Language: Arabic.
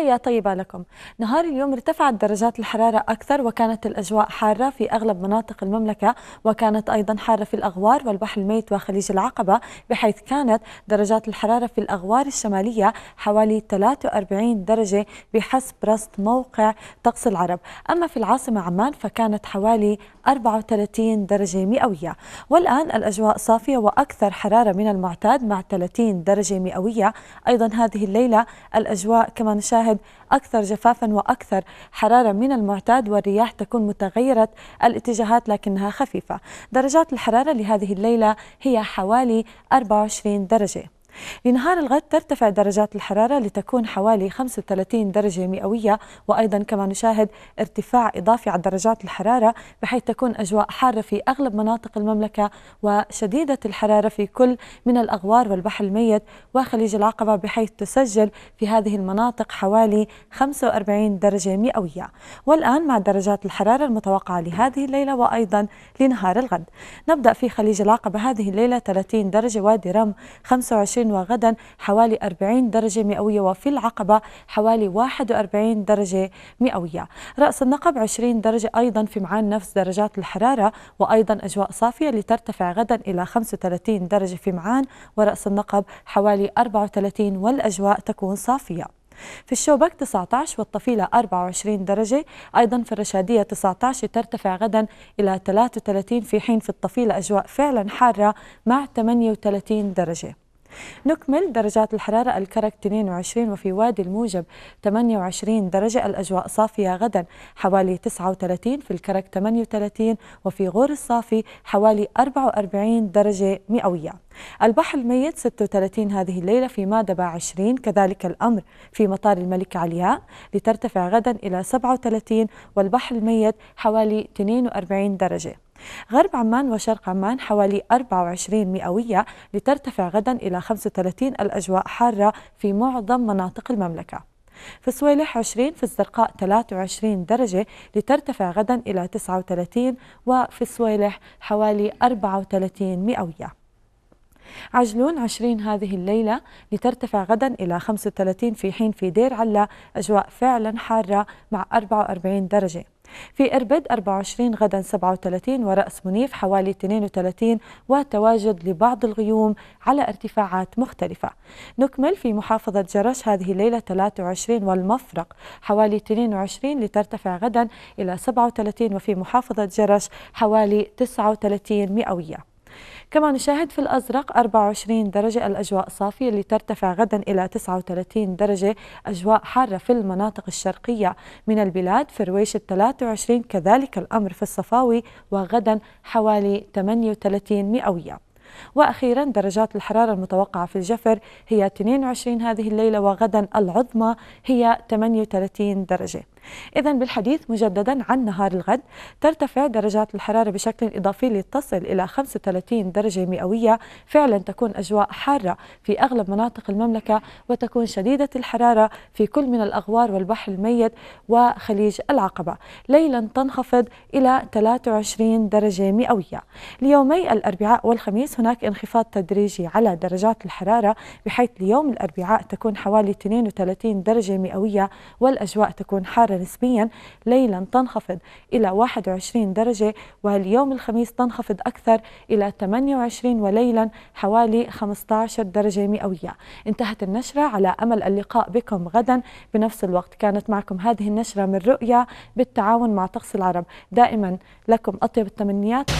تحية طيبة لكم نهار اليوم ارتفعت درجات الحرارة أكثر وكانت الأجواء حارة في أغلب مناطق المملكة وكانت أيضا حارة في الأغوار والبحر الميت وخليج العقبة بحيث كانت درجات الحرارة في الأغوار الشمالية حوالي 43 درجة بحسب رصد موقع طقس العرب أما في العاصمة عمان فكانت حوالي 34 درجة مئوية والآن الأجواء صافية وأكثر حرارة من المعتاد مع 30 درجة مئوية أيضا هذه الليلة الأجواء كما نشاهد الموعد أكثر جفافا وأكثر حرارة من المعتاد والرياح تكون متغيرة الاتجاهات لكنها خفيفة درجات الحرارة لهذه الليلة هي حوالي 24 درجة لنهار الغد ترتفع درجات الحرارة لتكون حوالي 35 درجة مئوية وأيضا كما نشاهد ارتفاع إضافي على درجات الحرارة بحيث تكون أجواء حارة في أغلب مناطق المملكة وشديدة الحرارة في كل من الأغوار والبحر الميت وخليج العقبة بحيث تسجل في هذه المناطق حوالي 45 درجة مئوية والآن مع درجات الحرارة المتوقعة لهذه الليلة وأيضا لنهار الغد نبدأ في خليج العقبة هذه الليلة 30 درجة وادي رم 25 20 وغدا حوالي 40 درجة مئوية وفي العقبة حوالي 41 درجة مئوية رأس النقب 20 درجة أيضا في معان نفس درجات الحرارة وأيضا أجواء صافية لترتفع غدا إلى 35 درجة في معان ورأس النقب حوالي 34 والأجواء تكون صافية في الشوبك 19 والطفيلة 24 درجة أيضا في الرشادية 19 ترتفع غدا إلى 33 في حين في الطفيلة أجواء فعلا حارة مع 38 درجة نكمل درجات الحرارة الكرك 22 وفي وادي الموجب 28 درجة الأجواء صافية غدا حوالي 39 في الكرك 38 وفي غور الصافي حوالي 44 درجة مئوية البحر الميت 36 هذه الليلة في مادبة 20 كذلك الأمر في مطار الملك علياء لترتفع غدا إلى 37 والبحر الميت حوالي 42 درجة غرب عمان وشرق عمان حوالي 24 مئوية لترتفع غدا إلى 35 الأجواء حارة في معظم مناطق المملكة في الصويلح 20 في الزرقاء 23 درجة لترتفع غدا إلى 39 وفي الصويلح حوالي 34 مئوية عجلون 20 هذه الليلة لترتفع غدا إلى 35 في حين في دير علا أجواء فعلا حارة مع 44 درجة في إربد 24 غدا 37 ورأس منيف حوالي 32 وتواجد لبعض الغيوم على ارتفاعات مختلفة نكمل في محافظة جرش هذه الليلة 23 والمفرق حوالي 22 لترتفع غدا إلى 37 وفي محافظة جرش حوالي 39 مئوية كما نشاهد في الأزرق 24 درجة الأجواء صافية لترتفع غدا إلى 39 درجة أجواء حارة في المناطق الشرقية من البلاد في رويش 23 كذلك الأمر في الصفاوي وغدا حوالي 38 مئوية وأخيرا درجات الحرارة المتوقعة في الجفر هي 22 هذه الليلة وغدا العظمى هي 38 درجة إذا بالحديث مجددا عن نهار الغد ترتفع درجات الحرارة بشكل إضافي لتصل إلى 35 درجة مئوية فعلا تكون أجواء حارة في أغلب مناطق المملكة وتكون شديدة الحرارة في كل من الأغوار والبحر الميت وخليج العقبة ليلا تنخفض إلى 23 درجة مئوية ليومي الأربعاء والخميس هناك انخفاض تدريجي على درجات الحرارة بحيث ليوم الأربعاء تكون حوالي 32 درجة مئوية والأجواء تكون حارة نسبيا ليلا تنخفض إلى 21 درجة واليوم الخميس تنخفض أكثر إلى 28 وليلا حوالي 15 درجة مئوية انتهت النشرة على أمل اللقاء بكم غدا بنفس الوقت كانت معكم هذه النشرة من رؤيا بالتعاون مع طقس العرب دائما لكم أطيب التمنيات